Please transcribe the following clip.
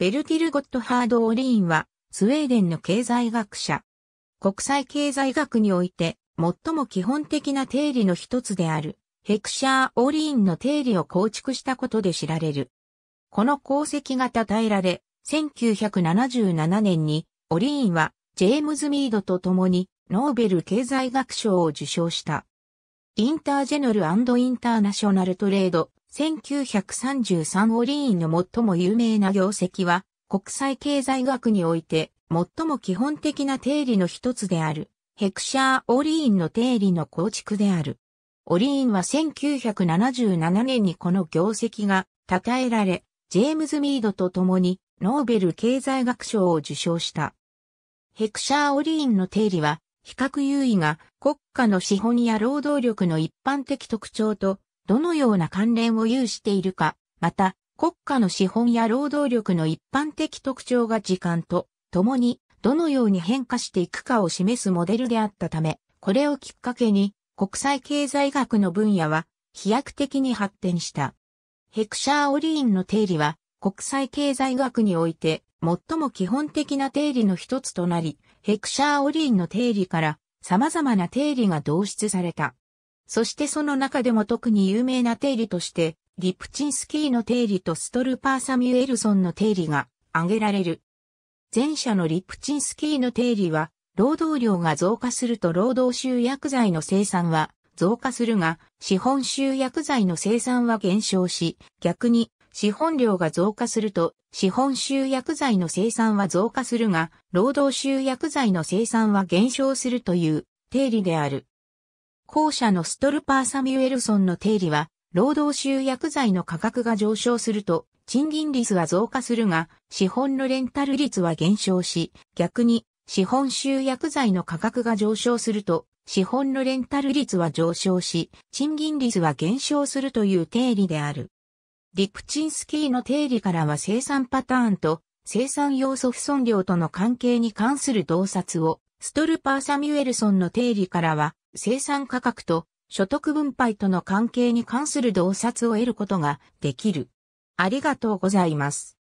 ベルティル・ゴットハード・オリーンは、スウェーデンの経済学者。国際経済学において、最も基本的な定理の一つである、ヘクシャー・オリーンの定理を構築したことで知られる。この功績が称えられ、1977年に、オリーンは、ジェームズ・ミードと共に、ノーベル経済学賞を受賞した。インタージェノルインターナショナルトレード、1933オリーンの最も有名な業績は、国際経済学において、最も基本的な定理の一つである、ヘクシャー・オリーンの定理の構築である。オリーンは1977年にこの業績が称えられ、ジェームズ・ミードと共にノーベル経済学賞を受賞した。ヘクシャー・オリーンの定理は、比較優位が国家の資本や労働力の一般的特徴とどのような関連を有しているか、また、国家の資本や労働力の一般的特徴が時間と共にどのように変化していくかを示すモデルであったため、これをきっかけに国際経済学の分野は飛躍的に発展した。ヘクシャー・オリーンの定理は国際経済学において最も基本的な定理の一つとなり、ヘクシャー・オリーンの定理から様々な定理が導出された。そしてその中でも特に有名な定理として、リプチンスキーの定理とストルパー・サミュエルソンの定理が挙げられる。前者のリプチンスキーの定理は、労働量が増加すると労働集約剤の生産は増加するが、資本集約剤の生産は減少し、逆に資本量が増加すると資本集約剤の生産は増加するが、労働集約剤の生産は減少するという定理である。後者のストルパー・サミュエルソンの定理は、労働集約剤の価格が上昇すると、賃金率は増加するが、資本のレンタル率は減少し、逆に、資本集約剤の価格が上昇すると、資本のレンタル率は上昇し、賃金率は減少するという定理である。リプチンスキーの定理からは生産パターンと生産要素不存量との関係に関する洞察を、ストルパー・サミュエルソンの定理からは生産価格と所得分配との関係に関する洞察を得ることができる。ありがとうございます。